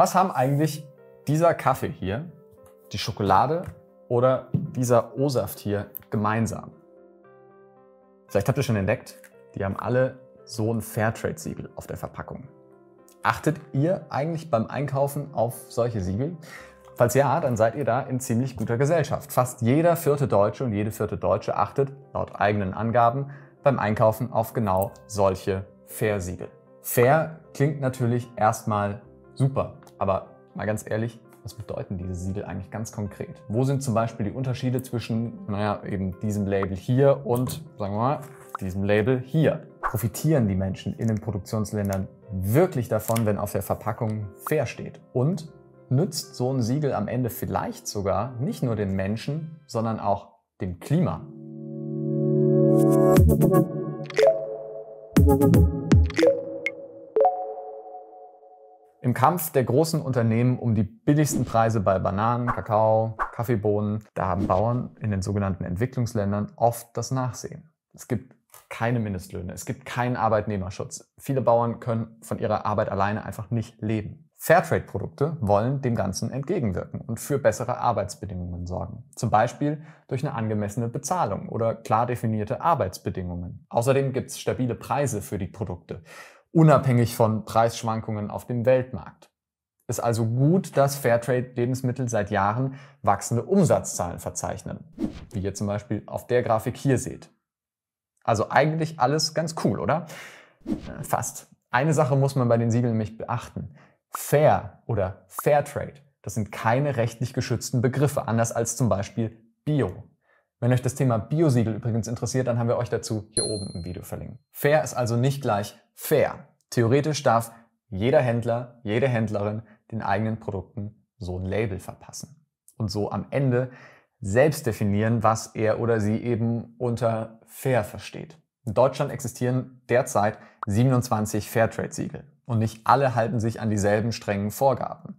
Was haben eigentlich dieser Kaffee hier, die Schokolade oder dieser O-Saft hier gemeinsam? Vielleicht habt ihr schon entdeckt, die haben alle so ein Fairtrade-Siegel auf der Verpackung. Achtet ihr eigentlich beim Einkaufen auf solche Siegel? Falls ja, dann seid ihr da in ziemlich guter Gesellschaft. Fast jeder vierte Deutsche und jede vierte Deutsche achtet, laut eigenen Angaben, beim Einkaufen auf genau solche Fair-Siegel. Fair klingt natürlich erstmal Super, aber mal ganz ehrlich, was bedeuten diese Siegel eigentlich ganz konkret? Wo sind zum Beispiel die Unterschiede zwischen, naja, eben diesem Label hier und, sagen wir mal, diesem Label hier? Profitieren die Menschen in den Produktionsländern wirklich davon, wenn auf der Verpackung fair steht? Und nützt so ein Siegel am Ende vielleicht sogar nicht nur den Menschen, sondern auch dem Klima? Im Kampf der großen Unternehmen um die billigsten Preise bei Bananen, Kakao, Kaffeebohnen, da haben Bauern in den sogenannten Entwicklungsländern oft das Nachsehen. Es gibt keine Mindestlöhne, es gibt keinen Arbeitnehmerschutz. Viele Bauern können von ihrer Arbeit alleine einfach nicht leben. Fairtrade-Produkte wollen dem Ganzen entgegenwirken und für bessere Arbeitsbedingungen sorgen. Zum Beispiel durch eine angemessene Bezahlung oder klar definierte Arbeitsbedingungen. Außerdem gibt es stabile Preise für die Produkte unabhängig von Preisschwankungen auf dem Weltmarkt. Ist also gut, dass Fairtrade-Lebensmittel seit Jahren wachsende Umsatzzahlen verzeichnen, wie ihr zum Beispiel auf der Grafik hier seht. Also eigentlich alles ganz cool, oder? Äh, fast. Eine Sache muss man bei den Siegeln nämlich beachten. Fair oder Fairtrade, das sind keine rechtlich geschützten Begriffe, anders als zum Beispiel Bio. Wenn euch das Thema Biosiegel übrigens interessiert, dann haben wir euch dazu hier oben im Video verlinkt. Fair ist also nicht gleich fair. Theoretisch darf jeder Händler, jede Händlerin den eigenen Produkten so ein Label verpassen und so am Ende selbst definieren, was er oder sie eben unter fair versteht. In Deutschland existieren derzeit 27 Fairtrade-Siegel und nicht alle halten sich an dieselben strengen Vorgaben.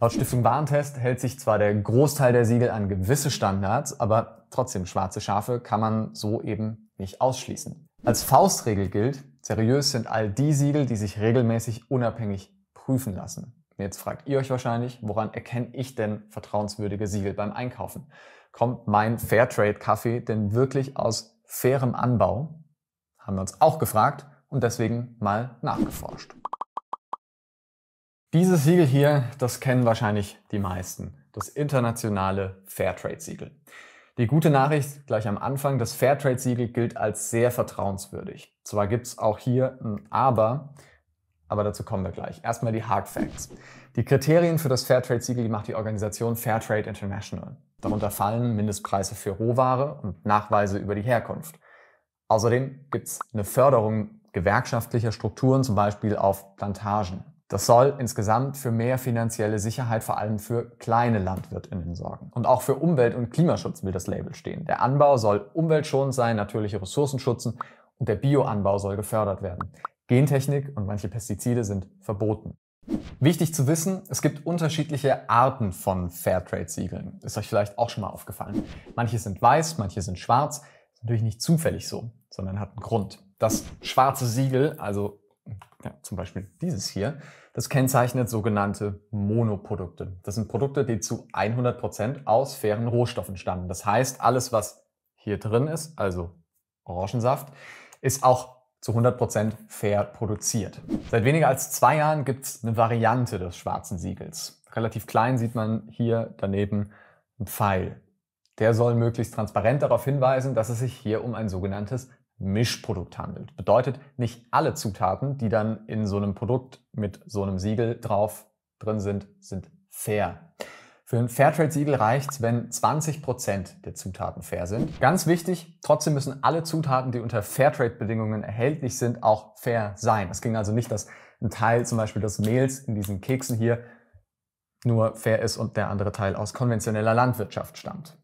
Laut Stiftung Warentest hält sich zwar der Großteil der Siegel an gewisse Standards, aber trotzdem schwarze Schafe kann man so eben nicht ausschließen. Als Faustregel gilt, Seriös sind all die Siegel, die sich regelmäßig unabhängig prüfen lassen. Jetzt fragt ihr euch wahrscheinlich, woran erkenne ich denn vertrauenswürdige Siegel beim Einkaufen? Kommt mein Fairtrade-Kaffee denn wirklich aus fairem Anbau? Haben wir uns auch gefragt und deswegen mal nachgeforscht. Dieses Siegel hier, das kennen wahrscheinlich die meisten, das internationale Fairtrade-Siegel. Die gute Nachricht gleich am Anfang, das Fairtrade-Siegel gilt als sehr vertrauenswürdig. Zwar gibt es auch hier ein Aber, aber dazu kommen wir gleich. Erstmal die Hard Facts. Die Kriterien für das Fairtrade-Siegel macht die Organisation Fairtrade International. Darunter fallen Mindestpreise für Rohware und Nachweise über die Herkunft. Außerdem gibt es eine Förderung gewerkschaftlicher Strukturen, zum Beispiel auf Plantagen. Das soll insgesamt für mehr finanzielle Sicherheit vor allem für kleine Landwirtinnen sorgen. Und auch für Umwelt- und Klimaschutz will das Label stehen. Der Anbau soll umweltschonend sein, natürliche Ressourcen schützen und der Bioanbau soll gefördert werden. Gentechnik und manche Pestizide sind verboten. Wichtig zu wissen, es gibt unterschiedliche Arten von Fairtrade-Siegeln. Ist euch vielleicht auch schon mal aufgefallen. Manche sind weiß, manche sind schwarz. Ist natürlich nicht zufällig so, sondern hat einen Grund. Das schwarze Siegel, also ja, zum Beispiel dieses hier. Das kennzeichnet sogenannte Monoprodukte. Das sind Produkte, die zu 100% aus fairen Rohstoffen stammen. Das heißt, alles, was hier drin ist, also Orangensaft, ist auch zu 100% fair produziert. Seit weniger als zwei Jahren gibt es eine Variante des schwarzen Siegels. Relativ klein sieht man hier daneben einen Pfeil. Der soll möglichst transparent darauf hinweisen, dass es sich hier um ein sogenanntes Mischprodukt handelt. Bedeutet, nicht alle Zutaten, die dann in so einem Produkt mit so einem Siegel drauf drin sind, sind fair. Für ein Fairtrade-Siegel reicht es, wenn 20% der Zutaten fair sind. Ganz wichtig, trotzdem müssen alle Zutaten, die unter Fairtrade-Bedingungen erhältlich sind, auch fair sein. Es ging also nicht, dass ein Teil zum Beispiel des Mehls in diesen Keksen hier nur fair ist und der andere Teil aus konventioneller Landwirtschaft stammt.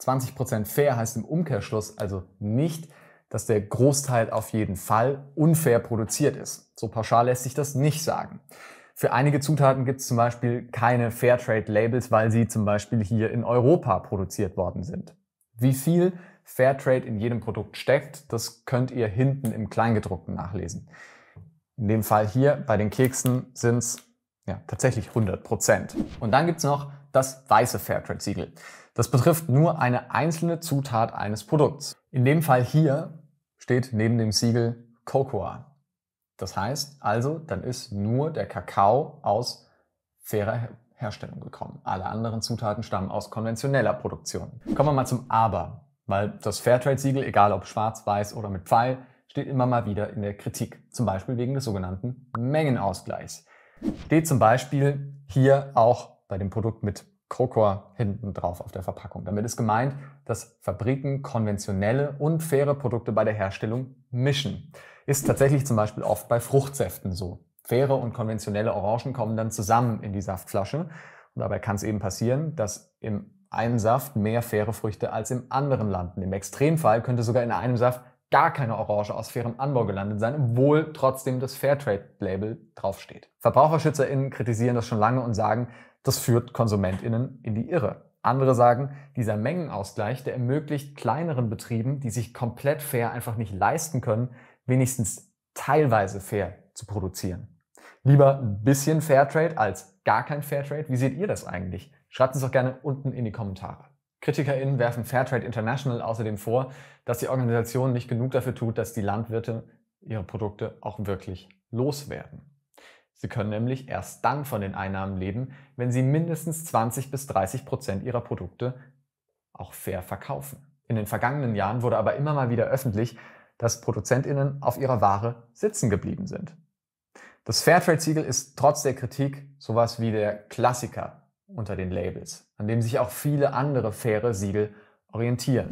20% fair heißt im Umkehrschluss also nicht, dass der Großteil auf jeden Fall unfair produziert ist. So pauschal lässt sich das nicht sagen. Für einige Zutaten gibt es zum Beispiel keine Fairtrade-Labels, weil sie zum Beispiel hier in Europa produziert worden sind. Wie viel Fairtrade in jedem Produkt steckt, das könnt ihr hinten im Kleingedruckten nachlesen. In dem Fall hier bei den Keksen sind es ja, tatsächlich 100 Prozent. Und dann gibt es noch das weiße Fairtrade-Siegel. Das betrifft nur eine einzelne Zutat eines Produkts. In dem Fall hier steht neben dem Siegel Cocoa. Das heißt also, dann ist nur der Kakao aus fairer Herstellung gekommen. Alle anderen Zutaten stammen aus konventioneller Produktion. Kommen wir mal zum Aber, weil das Fairtrade-Siegel, egal ob schwarz, weiß oder mit Pfeil, steht immer mal wieder in der Kritik, zum Beispiel wegen des sogenannten Mengenausgleichs. Steht zum Beispiel hier auch bei dem Produkt mit Krokor hinten drauf auf der Verpackung. Damit ist gemeint, dass Fabriken konventionelle und faire Produkte bei der Herstellung mischen. Ist tatsächlich zum Beispiel oft bei Fruchtsäften so. Faire und konventionelle Orangen kommen dann zusammen in die Saftflasche. Und dabei kann es eben passieren, dass im einen Saft mehr faire Früchte als im anderen landen. Im Extremfall könnte sogar in einem Saft gar keine Orange aus fairem Anbau gelandet sein, obwohl trotzdem das Fairtrade-Label draufsteht. VerbraucherschützerInnen kritisieren das schon lange und sagen, das führt KonsumentInnen in die Irre. Andere sagen, dieser Mengenausgleich, der ermöglicht kleineren Betrieben, die sich komplett fair einfach nicht leisten können, wenigstens teilweise fair zu produzieren. Lieber ein bisschen Fairtrade als gar kein Fairtrade. Wie seht ihr das eigentlich? Schreibt es doch gerne unten in die Kommentare. KritikerInnen werfen Fairtrade International außerdem vor, dass die Organisation nicht genug dafür tut, dass die Landwirte ihre Produkte auch wirklich loswerden. Sie können nämlich erst dann von den Einnahmen leben, wenn sie mindestens 20 bis 30 Prozent ihrer Produkte auch fair verkaufen. In den vergangenen Jahren wurde aber immer mal wieder öffentlich, dass ProduzentInnen auf ihrer Ware sitzen geblieben sind. Das Fairtrade-Siegel ist trotz der Kritik sowas wie der Klassiker unter den Labels, an dem sich auch viele andere faire Siegel orientieren.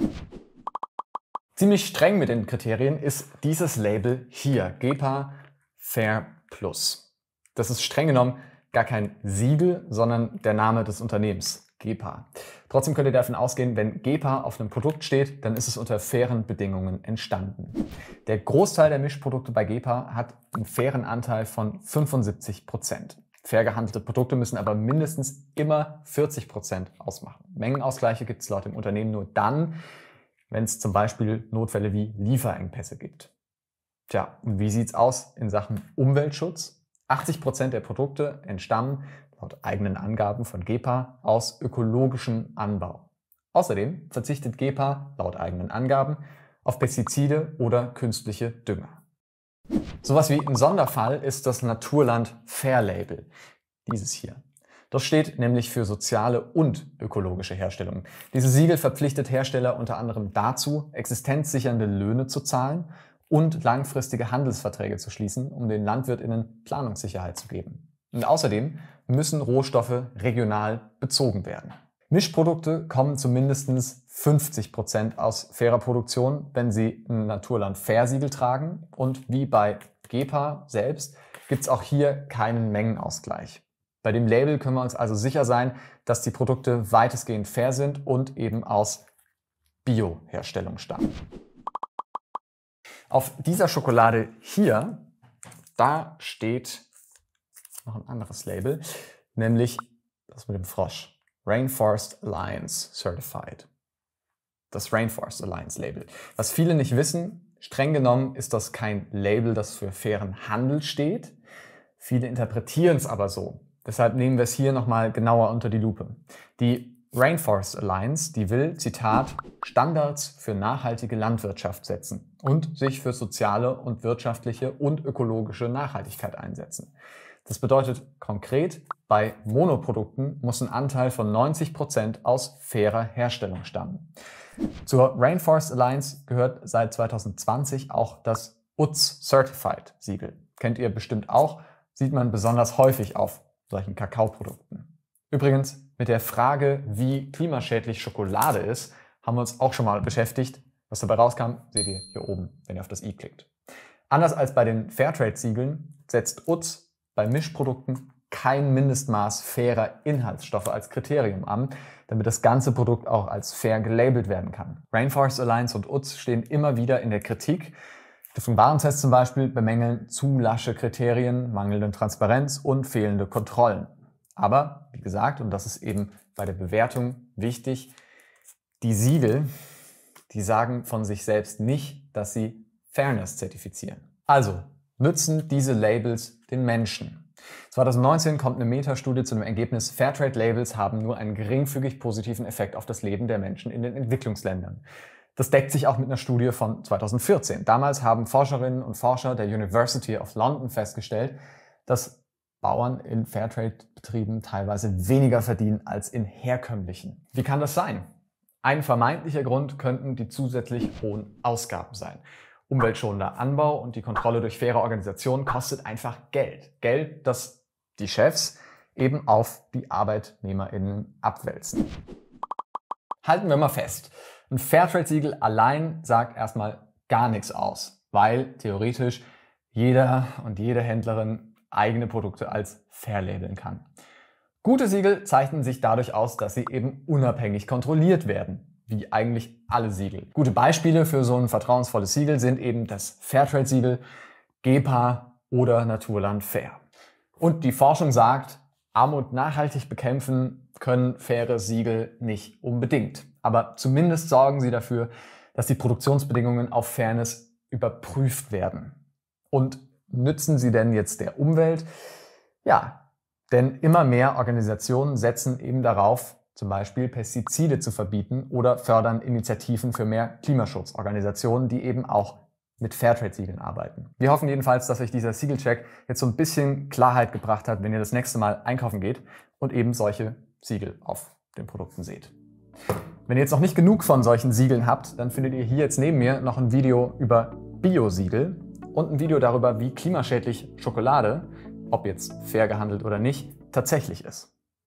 Ziemlich streng mit den Kriterien ist dieses Label hier, GEPA Fair Plus. Das ist streng genommen gar kein Siegel, sondern der Name des Unternehmens, GEPA. Trotzdem könnt ihr davon ausgehen, wenn GEPA auf einem Produkt steht, dann ist es unter fairen Bedingungen entstanden. Der Großteil der Mischprodukte bei GEPA hat einen fairen Anteil von 75 Prozent. Fair gehandelte Produkte müssen aber mindestens immer 40 Prozent ausmachen. Mengenausgleiche gibt es laut dem Unternehmen nur dann, wenn es zum Beispiel Notfälle wie Lieferengpässe gibt. Tja, und wie sieht es aus in Sachen Umweltschutz? 80 Prozent der Produkte entstammen laut eigenen Angaben von GEPA aus ökologischem Anbau. Außerdem verzichtet GEPA laut eigenen Angaben auf Pestizide oder künstliche Dünger. Sowas wie ein Sonderfall ist das Naturland Fair Label. Dieses hier. Das steht nämlich für soziale und ökologische Herstellung. Dieses Siegel verpflichtet Hersteller unter anderem dazu, existenzsichernde Löhne zu zahlen und langfristige Handelsverträge zu schließen, um den Landwirtinnen Planungssicherheit zu geben. Und außerdem müssen Rohstoffe regional bezogen werden. Mischprodukte kommen zu mindestens 50 Prozent aus fairer Produktion, wenn sie ein Naturland-Fair-Siegel tragen. Und wie bei GEPA selbst gibt es auch hier keinen Mengenausgleich. Bei dem Label können wir uns also sicher sein, dass die Produkte weitestgehend fair sind und eben aus Bioherstellung stammen. Auf dieser Schokolade hier, da steht noch ein anderes Label, nämlich das mit dem Frosch. Rainforest Alliance Certified. Das Rainforest Alliance Label. Was viele nicht wissen, streng genommen ist das kein Label, das für fairen Handel steht. Viele interpretieren es aber so. Deshalb nehmen wir es hier nochmal genauer unter die Lupe. Die Rainforest Alliance, die will, Zitat, Standards für nachhaltige Landwirtschaft setzen und sich für soziale und wirtschaftliche und ökologische Nachhaltigkeit einsetzen. Das bedeutet konkret, bei Monoprodukten muss ein Anteil von 90% Prozent aus fairer Herstellung stammen. Zur Rainforest Alliance gehört seit 2020 auch das UTS Certified Siegel. Kennt ihr bestimmt auch, sieht man besonders häufig auf solchen Kakaoprodukten. Übrigens, mit der Frage, wie klimaschädlich Schokolade ist, haben wir uns auch schon mal beschäftigt. Was dabei rauskam, seht ihr hier oben, wenn ihr auf das i klickt. Anders als bei den Fairtrade-Siegeln setzt UTS bei Mischprodukten kein Mindestmaß fairer Inhaltsstoffe als Kriterium an, damit das ganze Produkt auch als fair gelabelt werden kann. Rainforest Alliance und UTS stehen immer wieder in der Kritik. Dürfen Warentests zum Beispiel bemängeln zu lasche Kriterien, mangelnde Transparenz und fehlende Kontrollen. Aber wie gesagt, und das ist eben bei der Bewertung wichtig, die Siegel, die sagen von sich selbst nicht, dass sie Fairness zertifizieren. Also nützen diese Labels den Menschen. 2019 kommt eine Metastudie zu dem Ergebnis, Fairtrade-Labels haben nur einen geringfügig positiven Effekt auf das Leben der Menschen in den Entwicklungsländern. Das deckt sich auch mit einer Studie von 2014. Damals haben Forscherinnen und Forscher der University of London festgestellt, dass Bauern in Fairtrade-Betrieben teilweise weniger verdienen als in herkömmlichen. Wie kann das sein? Ein vermeintlicher Grund könnten die zusätzlich hohen Ausgaben sein. Umweltschonender Anbau und die Kontrolle durch faire Organisationen kostet einfach Geld. Geld, das die Chefs eben auf die ArbeitnehmerInnen abwälzen. Halten wir mal fest. Ein Fairtrade-Siegel allein sagt erstmal gar nichts aus, weil theoretisch jeder und jede Händlerin eigene Produkte als fair labeln kann. Gute Siegel zeichnen sich dadurch aus, dass sie eben unabhängig kontrolliert werden, wie eigentlich alle Siegel. Gute Beispiele für so ein vertrauensvolles Siegel sind eben das Fairtrade-Siegel, GEPA oder Naturland Fair. Und die Forschung sagt, Armut nachhaltig bekämpfen können faire Siegel nicht unbedingt. Aber zumindest sorgen sie dafür, dass die Produktionsbedingungen auf Fairness überprüft werden. Und nützen sie denn jetzt der Umwelt? Ja, denn immer mehr Organisationen setzen eben darauf, zum Beispiel Pestizide zu verbieten oder fördern Initiativen für mehr Klimaschutzorganisationen, die eben auch mit Fairtrade-Siegeln arbeiten. Wir hoffen jedenfalls, dass euch dieser Siegelcheck jetzt so ein bisschen Klarheit gebracht hat, wenn ihr das nächste Mal einkaufen geht und eben solche Siegel auf den Produkten seht. Wenn ihr jetzt noch nicht genug von solchen Siegeln habt, dann findet ihr hier jetzt neben mir noch ein Video über Biosiegel und ein Video darüber, wie klimaschädlich Schokolade, ob jetzt fair gehandelt oder nicht, tatsächlich ist.